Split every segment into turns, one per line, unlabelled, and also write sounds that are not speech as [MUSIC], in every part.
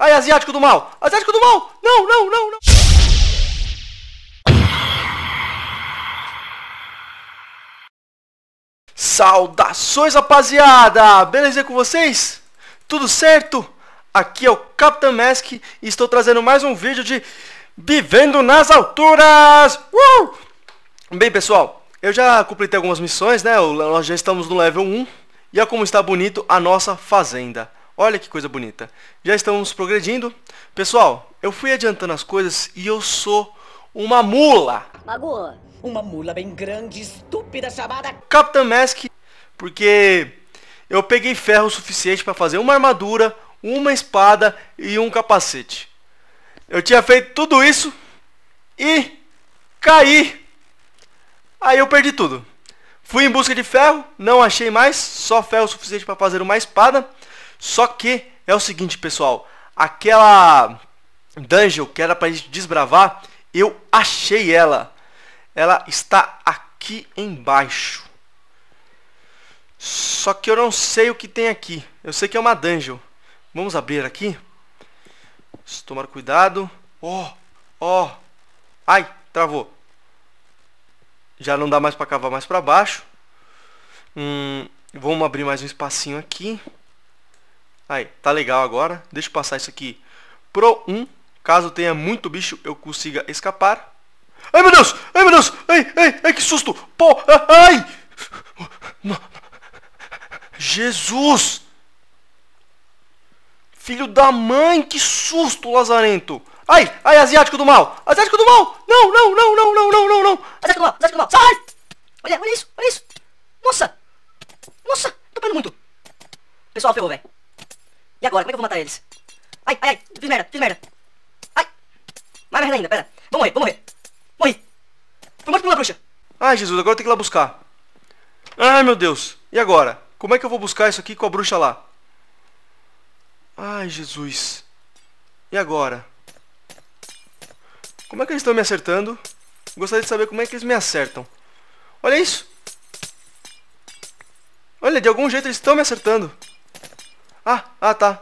Ai, asiático do mal! Asiático do mal! Não, não, não, não! Saudações, rapaziada! Beleza com vocês? Tudo certo? Aqui é o Capitão Mask e estou trazendo mais um vídeo de Vivendo nas Alturas! Uh! Bem, pessoal, eu já completei algumas missões, né? Nós já estamos no level 1 e olha como está bonito a nossa fazenda. Olha que coisa bonita. Já estamos progredindo. Pessoal, eu fui adiantando as coisas e eu sou uma mula. Magoa. Uma mula bem grande, estúpida, chamada... Captain Mask. Porque eu peguei ferro suficiente para fazer uma armadura, uma espada e um capacete. Eu tinha feito tudo isso e caí. Aí eu perdi tudo. Fui em busca de ferro, não achei mais, só ferro suficiente para fazer uma espada só que é o seguinte, pessoal, aquela dungeon que era pra gente desbravar, eu achei ela. Ela está aqui embaixo. Só que eu não sei o que tem aqui. Eu sei que é uma dungeon. Vamos abrir aqui. tomar cuidado. Ó, oh, ó. Oh. Ai, travou. Já não dá mais para cavar mais para baixo. Hum, vamos abrir mais um espacinho aqui. Aí, tá legal agora. Deixa eu passar isso aqui pro 1. Caso tenha muito bicho, eu consiga escapar. Ai, meu Deus! Ai, meu Deus! Ai, ai, ai que susto! Pô! Ai! Jesus! Filho da mãe, que susto, Lazarento! Ai, ai, asiático do mal! Asiático do mal! Não, não, não, não, não, não, não, não! Asiático do mal, asiático do mal, sai! Olha, olha isso, olha isso! Nossa! Nossa, tô perdendo muito! Pessoal, ferrou, velho. E agora, como é que eu vou matar eles? Ai, ai, ai, fiz merda, fiz merda. Ai, mais merda ainda, pera. Vou morrer, vou morrer. Morri. Fui morto uma bruxa. Ai, Jesus, agora eu tenho que ir lá buscar. Ai, meu Deus. E agora? Como é que eu vou buscar isso aqui com a bruxa lá? Ai, Jesus. E agora? Como é que eles estão me acertando? Gostaria de saber como é que eles me acertam. Olha isso. Olha, de algum jeito eles estão me acertando. Ah, ah, tá.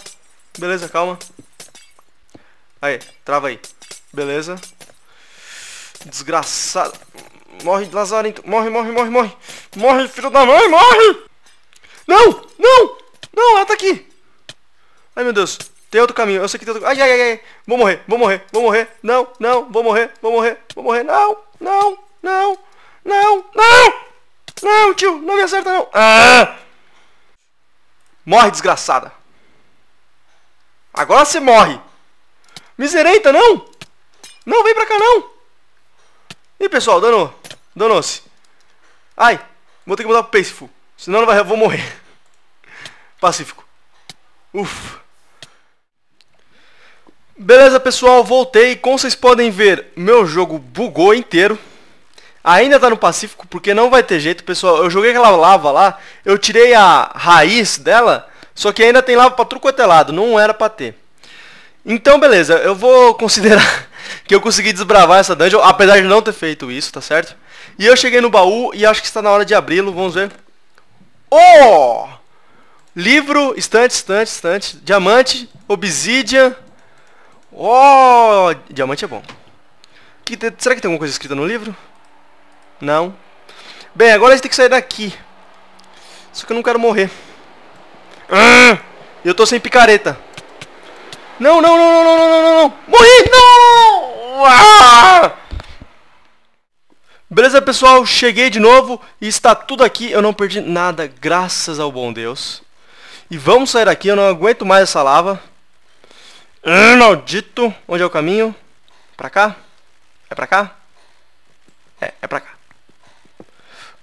Beleza, calma. Aí, trava aí. Beleza. Desgraçado. Morre, lazarento. Morre, morre, morre, morre. Morre, filho da mãe, morre! Não, não, não, ela tá aqui. Ai, meu Deus. Tem outro caminho, eu sei que tem outro Ai, ai, ai, ai. Vou morrer, vou morrer, vou morrer. Não, não, vou morrer, vou morrer, vou morrer. Não, não, não, não, não. Não, tio, não me acerta não. Ah! Morre, desgraçada. Agora você morre. Misereita, não! Não, vem pra cá, não! Ih, pessoal, danou. Danou-se. Ai, vou ter que mudar pro Paceful. Senão eu vou morrer. [LAUGHS] Pacífico. Ufa. Beleza, pessoal, voltei. Como vocês podem ver, meu jogo bugou inteiro. Ainda tá no Pacífico porque não vai ter jeito, pessoal. Eu joguei aquela lava lá, eu tirei a raiz dela, só que ainda tem lava pra tudo quanto é lado, não era pra ter. Então, beleza, eu vou [LAUGHS] considerar que eu consegui desbravar essa dungeon, apesar de não ter feito isso, tá certo? E eu cheguei no baú e acho que está na hora de abri-lo, vamos ver. Oh! Livro, estante, estante, estante, diamante, obsidian. Oh! Diamante é bom. Que, será que tem alguma coisa escrita no livro? Não. Bem, agora a gente tem que sair daqui. Só que eu não quero morrer. Ah! Eu tô sem picareta. Não, não, não, não, não, não, não, não. Morri! Não! Ah! Beleza, pessoal? Cheguei de novo e está tudo aqui. Eu não perdi nada, graças ao bom Deus. E vamos sair daqui. Eu não aguento mais essa lava. Ah, maldito! Onde é o caminho? Pra cá? É pra cá? É, é pra cá.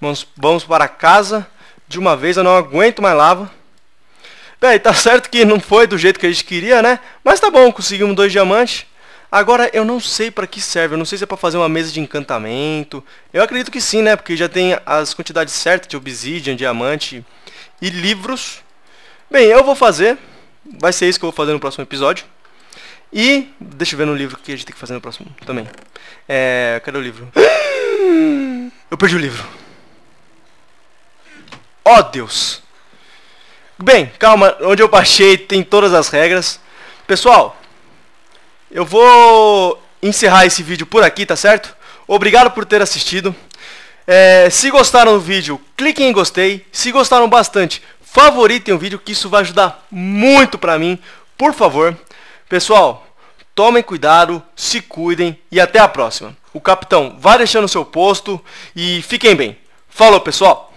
Vamos, vamos para casa. De uma vez eu não aguento mais lava. Bem, tá certo que não foi do jeito que a gente queria, né? Mas tá bom, conseguimos dois diamantes. Agora, eu não sei para que serve. Eu não sei se é para fazer uma mesa de encantamento. Eu acredito que sim, né? Porque já tem as quantidades certas de obsidian, diamante e livros. Bem, eu vou fazer. Vai ser isso que eu vou fazer no próximo episódio. E deixa eu ver no livro que a gente tem que fazer no próximo também. É, cadê o livro? [GASPS] Eu perdi o livro. Ó oh, Deus! Bem, calma, onde eu baixei tem todas as regras. Pessoal, eu vou encerrar esse vídeo por aqui, tá certo? Obrigado por ter assistido. É, se gostaram do vídeo, cliquem em gostei. Se gostaram bastante, favoritem o vídeo, que isso vai ajudar muito pra mim, por favor. Pessoal, tomem cuidado, se cuidem e até a próxima. O capitão vai deixando seu posto e fiquem bem. Falou, pessoal!